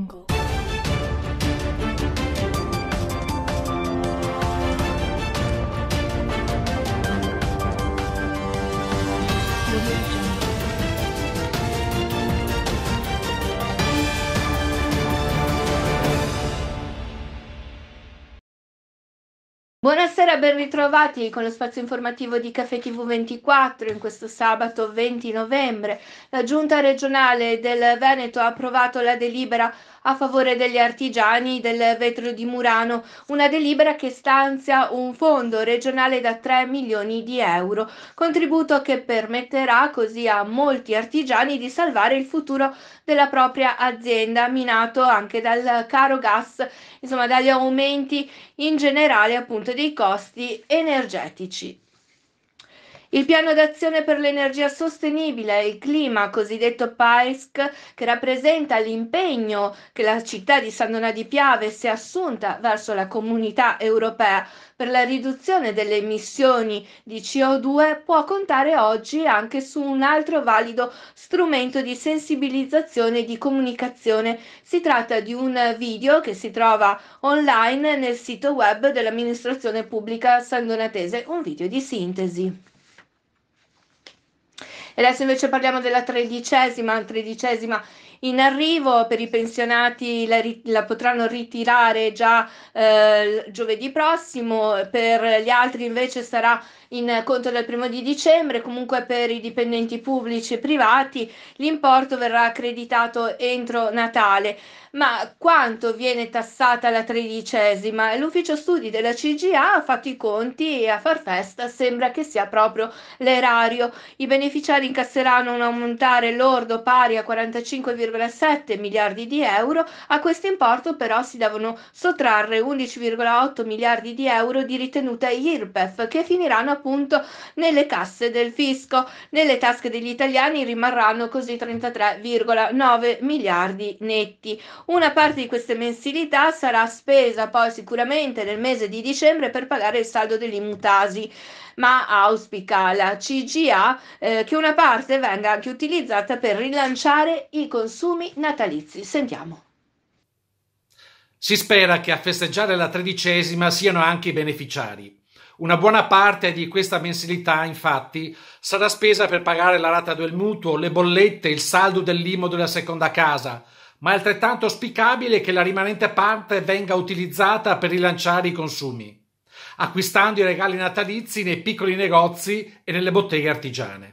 jungle Buonasera, ben ritrovati con lo spazio informativo di Caffè TV24 in questo sabato 20 novembre. La giunta regionale del Veneto ha approvato la delibera a favore degli artigiani del vetro di Murano, una delibera che stanzia un fondo regionale da 3 milioni di euro, contributo che permetterà così a molti artigiani di salvare il futuro della propria azienda, minato anche dal caro gas, insomma dagli aumenti in generale appunto dei costi energetici. Il piano d'azione per l'energia sostenibile e il clima, cosiddetto PAESC, che rappresenta l'impegno che la città di San Donà di Piave si è assunta verso la comunità europea per la riduzione delle emissioni di CO2, può contare oggi anche su un altro valido strumento di sensibilizzazione e di comunicazione. Si tratta di un video che si trova online nel sito web dell'amministrazione pubblica sandonatese, un video di sintesi. E adesso invece parliamo della tredicesima, tredicesima in arrivo per i pensionati la, la potranno ritirare già eh, giovedì prossimo, per gli altri invece sarà in conto dal primo di dicembre, comunque per i dipendenti pubblici e privati l'importo verrà accreditato entro Natale ma quanto viene tassata la tredicesima? L'ufficio studi della CGA ha fatto i conti e a far festa sembra che sia proprio l'erario. I beneficiari incasseranno un ammontare lordo pari a 45,7 miliardi di euro, a questo importo però si devono sottrarre 11,8 miliardi di euro di ritenute IRPEF che finiranno appunto nelle casse del fisco. Nelle tasche degli italiani rimarranno così 33,9 miliardi netti. Una parte di queste mensilità sarà spesa poi sicuramente nel mese di dicembre per pagare il saldo degli mutasi, ma auspica la CGA eh, che una parte venga anche utilizzata per rilanciare i consumi natalizi. Sentiamo. Si spera che a festeggiare la tredicesima siano anche i beneficiari. Una buona parte di questa mensilità, infatti, sarà spesa per pagare la rata del mutuo, le bollette, il saldo dell'IMO della seconda casa, ma è altrettanto auspicabile che la rimanente parte venga utilizzata per rilanciare i consumi, acquistando i regali natalizi nei piccoli negozi e nelle botteghe artigiane.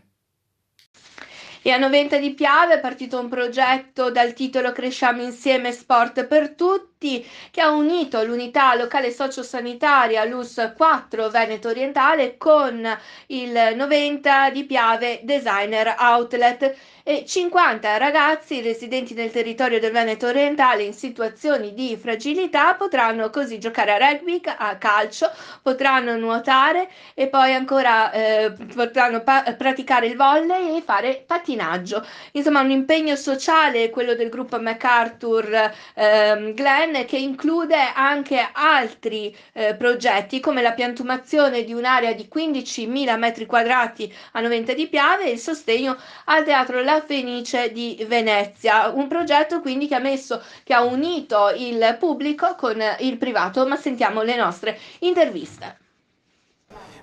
E a Noventa di Piave è partito un progetto dal titolo Cresciamo insieme Sport per tutti Moretti, che ha unito l'unità locale sociosanitaria LUS 4 Veneto Orientale con il 90 di Piave Designer Outlet e 50 ragazzi residenti nel territorio del Veneto orientale in situazioni di fragilità potranno così giocare a rugby, a calcio, potranno nuotare e poi ancora eh, potranno pa- praticare il volley e fare patinaggio. Insomma un impegno sociale quello del gruppo MacArthur eh, Glenn PNRR che include anche altri eh, progetti come la piantumazione di un'area di 15.000 metri quadrati a 90 di Piave e il sostegno al teatro La Fenice di Venezia, un progetto quindi che ha messo che ha unito il pubblico con il privato, ma sentiamo le nostre interviste.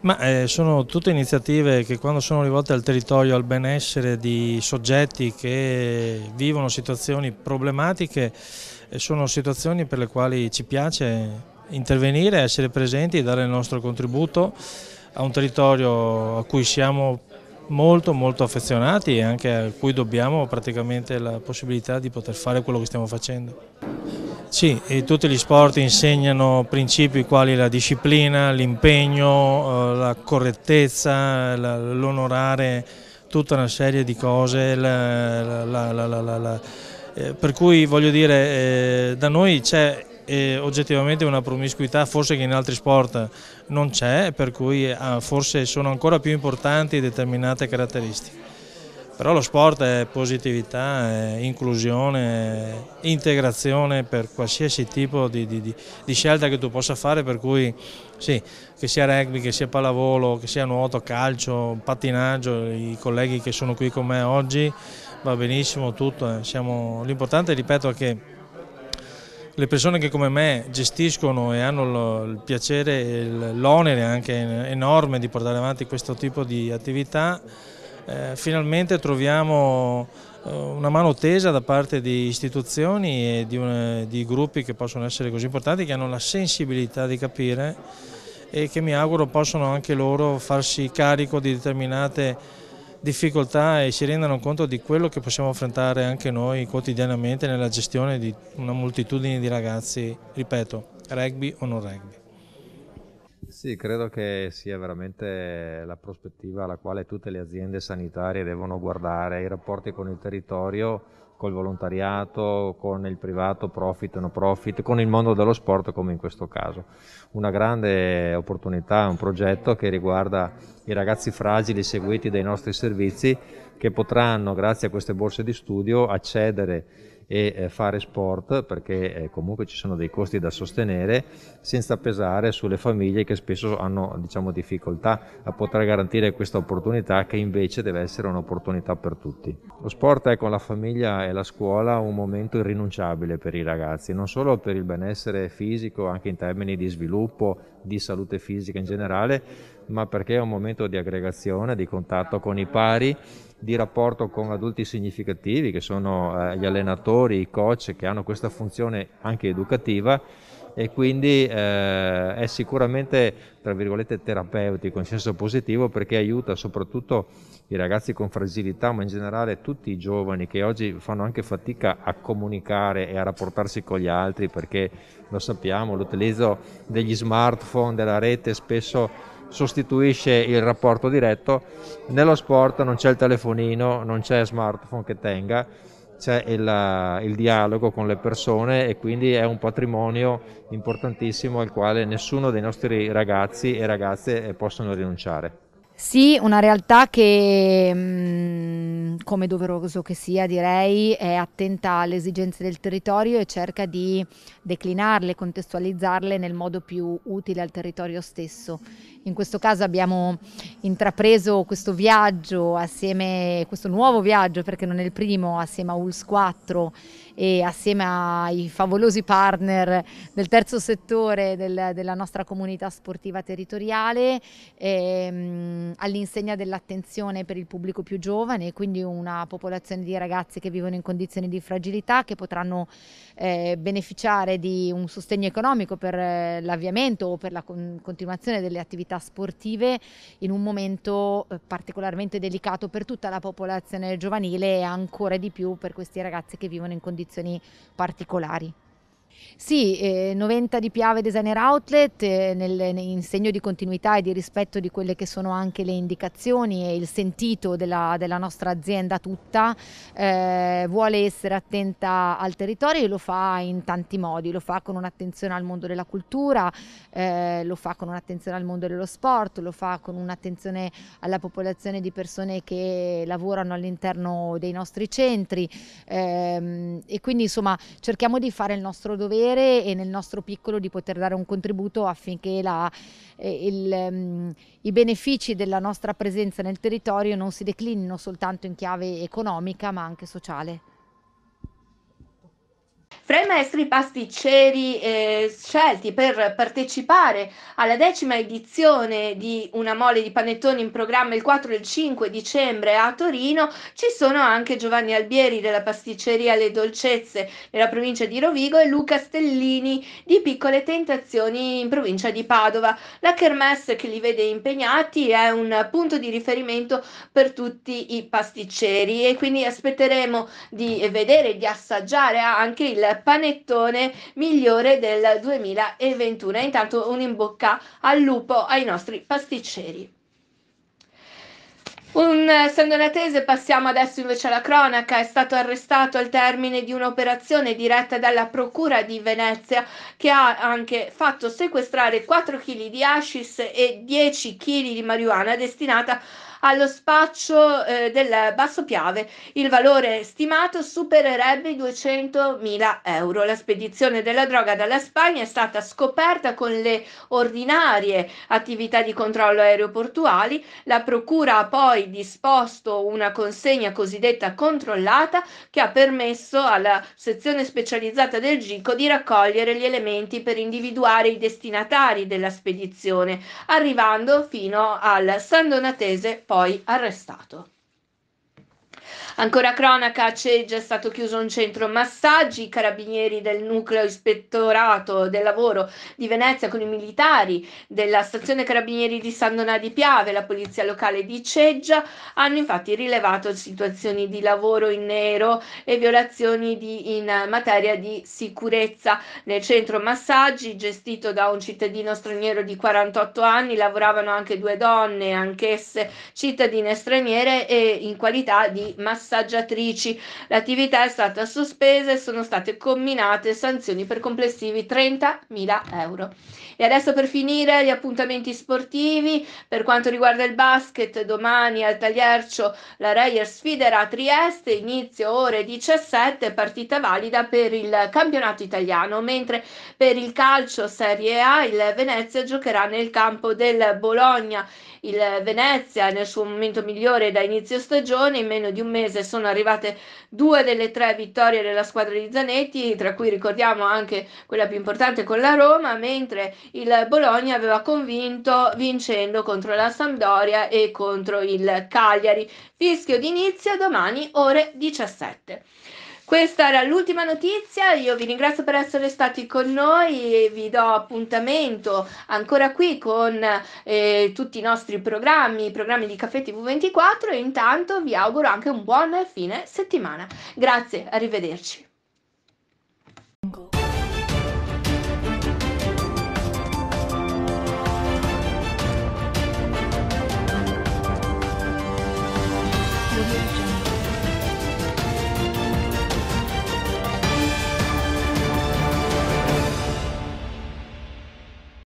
Ma eh, sono tutte iniziative che quando sono rivolte al territorio, al benessere di soggetti che vivono situazioni problematiche, eh, sono situazioni per le quali ci piace intervenire, essere presenti e dare il nostro contributo a un territorio a cui siamo molto molto affezionati e anche a cui dobbiamo praticamente la possibilità di poter fare quello che stiamo facendo. Sì, tutti gli sport insegnano principi quali la disciplina, l'impegno, eh, la correttezza, l'onorare tutta una serie di cose, la, la, la, eh, per cui voglio dire eh, da noi c'è eh, oggettivamente una promiscuità forse che in altri sport non c'è, per cui forse sono ancora più importanti determinate caratteristiche. Però lo sport è positività, è inclusione, è integrazione per qualsiasi tipo di, di, di, scelta che tu possa fare, per cui sì, che sia rugby, che sia pallavolo, che sia nuoto, calcio, pattinaggio, i colleghi che sono qui con me oggi, va benissimo tutto. Eh. Siamo... L'importante, ripeto, è che le persone che come me gestiscono e hanno il piacere e l'onere anche enorme di portare avanti questo tipo di attività eh, finalmente troviamo eh, una mano tesa da parte di istituzioni e di, una, di gruppi che possono essere così importanti, che hanno la sensibilità di capire e che mi auguro possono anche loro farsi carico di determinate difficoltà e si rendano conto di quello che possiamo affrontare anche noi quotidianamente nella gestione di una moltitudine di ragazzi, ripeto, rugby o non rugby. Sì, credo che sia veramente la prospettiva alla quale tutte le aziende sanitarie devono guardare, i rapporti con il territorio, col volontariato, con il privato, profit, no profit, con il mondo dello sport come in questo caso. Una grande opportunità, un progetto che riguarda i ragazzi fragili seguiti dai nostri servizi che potranno, grazie a queste borse di studio, accedere e eh, fare sport perché eh, comunque ci sono dei costi da sostenere senza pesare sulle famiglie che spesso hanno diciamo, difficoltà a poter garantire questa opportunità che invece deve essere un'opportunità per tutti. Lo sport è con ecco, la famiglia e la scuola un momento irrinunciabile per i ragazzi, non solo per il benessere fisico, anche in termini di sviluppo, di salute fisica in generale, ma perché è un momento di aggregazione, di contatto con i pari, di rapporto con adulti significativi che sono eh, gli allenatori, i coach che hanno questa funzione anche educativa e quindi eh, è sicuramente tra virgolette terapeutico in senso positivo perché aiuta soprattutto i ragazzi con fragilità ma in generale tutti i giovani che oggi fanno anche fatica a comunicare e a rapportarsi con gli altri perché lo sappiamo l'utilizzo degli smartphone, della rete spesso sostituisce il rapporto diretto. Nello sport non c'è il telefonino, non c'è smartphone che tenga, c'è il, il, dialogo con le persone e quindi è un patrimonio importantissimo al quale nessuno dei nostri ragazzi e ragazze eh, possono rinunciare. Sì, una realtà che, mm, come doveroso che sia, direi, è attenta alle esigenze del territorio e cerca di declinarle, contestualizzarle nel modo più utile al territorio stesso. In questo caso abbiamo intrapreso questo viaggio assieme, questo nuovo viaggio perché non è il primo, assieme a ULS 4 e assieme ai favolosi partner del terzo settore del, della nostra comunità sportiva territoriale ehm, all'insegna dell'attenzione per il pubblico più giovane, quindi una popolazione di ragazzi che vivono in condizioni di fragilità che potranno eh, beneficiare di un sostegno economico per eh, l'avviamento o per la continuazione delle attività attività sportive in un momento eh, particolarmente delicato per tutta la popolazione giovanile e ancora di più per questi ragazzi che vivono in condizioni particolari. Sì, eh, 90 di Piave Designer Outlet eh, nel, in segno di continuità e di rispetto di quelle che sono anche le indicazioni e il sentito della, della nostra azienda tutta, eh, vuole essere attenta al territorio e lo fa in tanti modi, lo fa con un'attenzione al mondo della cultura, eh, lo fa con un'attenzione al mondo dello sport, lo fa con un'attenzione alla popolazione di persone che lavorano all'interno dei nostri centri ehm, e quindi insomma cerchiamo di fare il nostro dovere e nel nostro piccolo di poter dare un contributo affinché la, eh, il, um, i benefici della nostra presenza nel territorio non si declinino soltanto in chiave economica ma anche sociale. Fra i maestri pasticceri eh, scelti per partecipare alla decima edizione di Una mole di panettoni in programma il 4 e il 5 dicembre a Torino ci sono anche Giovanni Albieri della pasticceria Le Dolcezze nella provincia di Rovigo e Luca Stellini di Piccole Tentazioni in provincia di Padova. La kermesse che li vede impegnati è un punto di riferimento per tutti i pasticceri e quindi aspetteremo di vedere, e di assaggiare anche il panettone migliore del 2021. intanto un in bocca al lupo ai nostri pasticceri. Un sandonatese, passiamo adesso invece alla cronaca, è stato arrestato al termine di un'operazione diretta dalla Procura di Venezia che ha anche fatto sequestrare 4 kg di hashish e 10 kg di marijuana destinata a allo spaccio eh, del basso piave. Il valore stimato supererebbe i 200.000 euro. La spedizione della droga dalla Spagna è stata scoperta con le ordinarie attività di controllo aeroportuali. La procura ha poi disposto una consegna cosiddetta controllata che ha permesso alla sezione specializzata del GICO di raccogliere gli elementi per individuare i destinatari della spedizione, arrivando fino al San Donatese poi arrestato. Ancora cronaca, a Ceggia è stato chiuso un centro massaggi, i carabinieri del nucleo ispettorato del lavoro di Venezia con i militari della stazione carabinieri di San Donà di Piave, la polizia locale di Ceggia, hanno infatti rilevato situazioni di lavoro in nero e violazioni di, in materia di sicurezza. Nel centro massaggi gestito da un cittadino straniero di 48 anni lavoravano anche due donne, anch'esse cittadine straniere e in qualità di massaggi massaggiatrici. L'attività è stata sospesa e sono state comminate sanzioni per complessivi 30.000 euro. E adesso per finire gli appuntamenti sportivi, per quanto riguarda il basket, domani al Tagliercio la Reyer sfiderà Trieste, inizio ore 17, partita valida per il campionato italiano, mentre per il calcio Serie A il Venezia giocherà nel campo del Bologna. Il Venezia nel suo momento migliore da inizio stagione, in meno di un mese sono arrivate due delle tre vittorie della squadra di Zanetti, tra cui ricordiamo anche quella più importante con la Roma, mentre il Bologna aveva convinto vincendo contro la Sampdoria e contro il Cagliari. Fischio d'inizio domani ore 17. Questa era l'ultima notizia, io vi ringrazio per essere stati con noi e vi do appuntamento ancora qui con eh, tutti i nostri programmi, i programmi di Caffè TV24 e intanto vi auguro anche un buon fine settimana. Grazie, arrivederci.